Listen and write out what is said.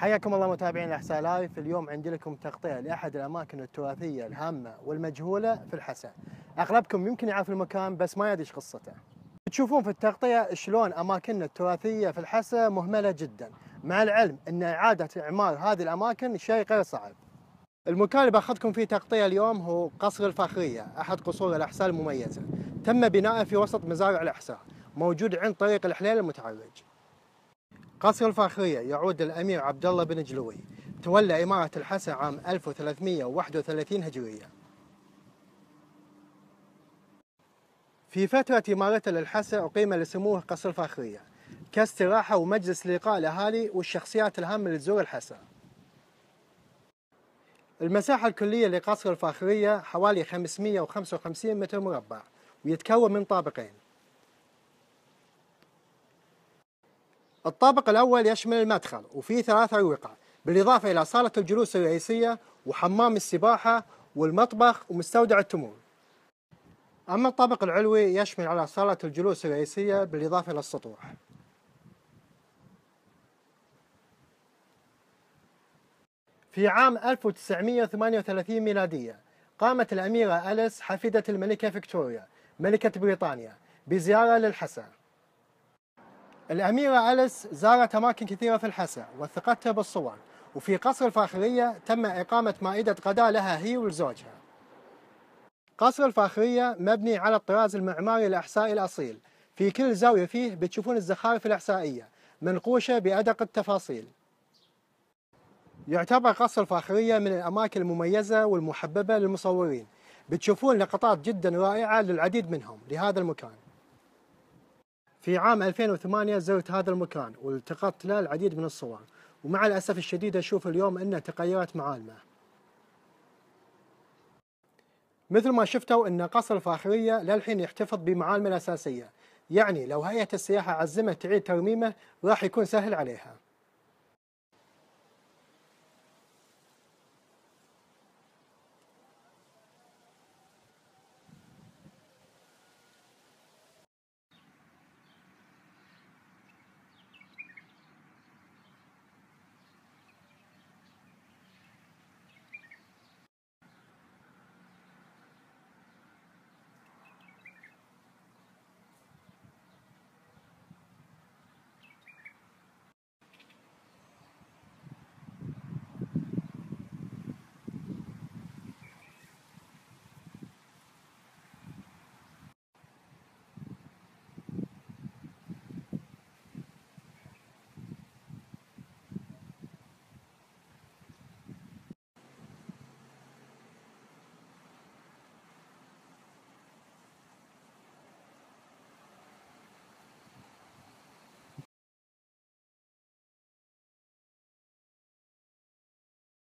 حياكم الله متابعين الاحساء لايف اليوم عندي لكم تغطيه لاحد الاماكن التراثيه الهامه والمجهوله في الحساء اغلبكم يمكن يعرف المكان بس ما يدري ايش قصته تشوفون في التغطيه شلون اماكننا التراثيه في الحساء مهمله جدا مع العلم ان اعاده اعمار هذه الاماكن شيء غير صعب المكان اللي باخذكم فيه تغطيه اليوم هو قصر الفخريه احد قصور الاحساء المميزه تم بنائه في وسط مزارع الاحساء موجود عند طريق الحليل المتعرج قصر الفاخرية يعود الأمير عبد الله بن جلوي تولى إمارة الحسا عام 1331 هجرية في فترة إمارته للحسا أقيم لسموه قصر الفاخرية كاستراحة ومجلس لقاء الأهالي والشخصيات الهامة اللي تزور الحسا المساحة الكلية لقصر الفاخرية حوالي 555 متر مربع ويتكون من طابقين الطابق الأول يشمل المدخل وفيه ثلاث أروقة بالإضافة إلى صالة الجلوس الرئيسية وحمام السباحة والمطبخ ومستودع التمور أما الطابق العلوي يشمل على صالة الجلوس الرئيسية بالإضافة إلى السطوح في عام 1938 ميلادية قامت الأميرة أليس حفيدة الملكة فيكتوريا ملكة بريطانيا بزيارة للحسا الأميرة أليس زارت أماكن كثيرة في الحسا وثقتها بالصور وفي قصر الفاخرية تم إقامة مائدة غداء لها هي ولزوجها قصر الفاخرية مبني على الطراز المعماري الأحسائي الأصيل في كل زاوية فيه بتشوفون الزخارف الإحسائية منقوشة بأدق التفاصيل يعتبر قصر الفاخرية من الأماكن المميزة والمحببة للمصورين بتشوفون لقطات جدا رائعة للعديد منهم لهذا المكان في عام 2008 زرت هذا المكان والتقطت له العديد من الصور ومع الأسف الشديد أشوف اليوم أنه تغيرت معالمه مثل ما شفتوا أن قصر الفاخرية للحين يحتفظ بمعالمه الأساسية يعني لو هيئة السياحة عزمت تعيد ترميمه راح يكون سهل عليها